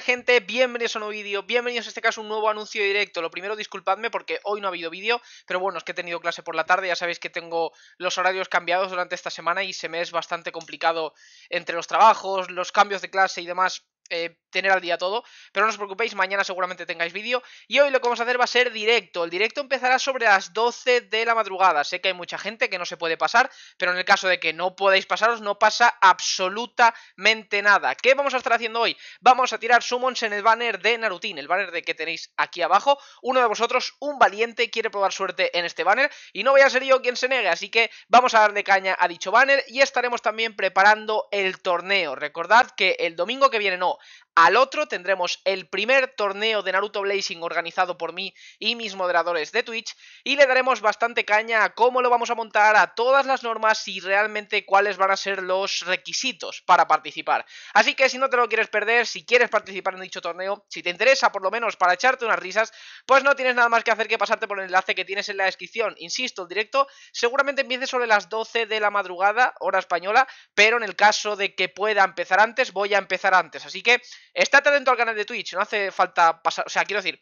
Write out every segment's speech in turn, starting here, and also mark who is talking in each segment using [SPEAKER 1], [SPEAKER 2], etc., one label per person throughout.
[SPEAKER 1] gente? Bienvenidos a un nuevo vídeo, bienvenidos en este caso a un nuevo anuncio directo. Lo primero, disculpadme porque hoy no ha habido vídeo, pero bueno, es que he tenido clase por la tarde, ya sabéis que tengo los horarios cambiados durante esta semana y se me es bastante complicado entre los trabajos, los cambios de clase y demás eh, tener al día todo. Pero no os preocupéis, mañana seguramente tengáis vídeo. Y hoy lo que vamos a hacer va a ser directo. El directo empezará sobre las 12 de la madrugada. Sé que hay mucha gente que no se puede pasar, pero en el caso de que no podáis pasaros, no pasa absolutamente nada. ¿Qué vamos a estar haciendo hoy? Vamos a tirar summons en el banner de Narutin, el banner de que tenéis aquí abajo. Uno de vosotros, un valiente, quiere probar suerte en este banner y no voy a ser yo quien se niegue, así que vamos a darle caña a dicho banner y estaremos también preparando el torneo. Recordad que el domingo que viene no, al otro tendremos el primer torneo de Naruto Blazing organizado por mí y mis moderadores de Twitch y le daremos bastante caña a cómo lo vamos a montar, a todas las normas y realmente cuáles van a ser los requisitos para participar. Así que si no te lo quieres perder, si quieres participar en dicho torneo, si te interesa por lo menos para echarte unas risas, pues no tienes nada más que hacer que pasarte por el enlace que tienes en la descripción. Insisto, el directo seguramente empiece sobre las 12 de la madrugada, hora española, pero en el caso de que pueda empezar antes, voy a empezar antes. Así que estate atento al canal de Twitch, no hace falta pasar, o sea, quiero decir...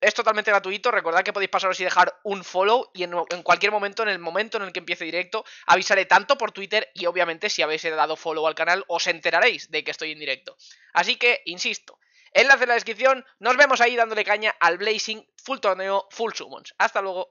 [SPEAKER 1] Es totalmente gratuito, recordad que podéis pasaros y dejar un follow y en, en, cualquier momento, en el momento en el que empiece directo, avisaré tanto por Twitter y obviamente si habéis dado follow al canal os enteraréis de que estoy en directo. Así que, insisto, Enlace en la descripción. Nos vemos ahí dándole caña al Blazing, full torneo, full summons. Hasta luego.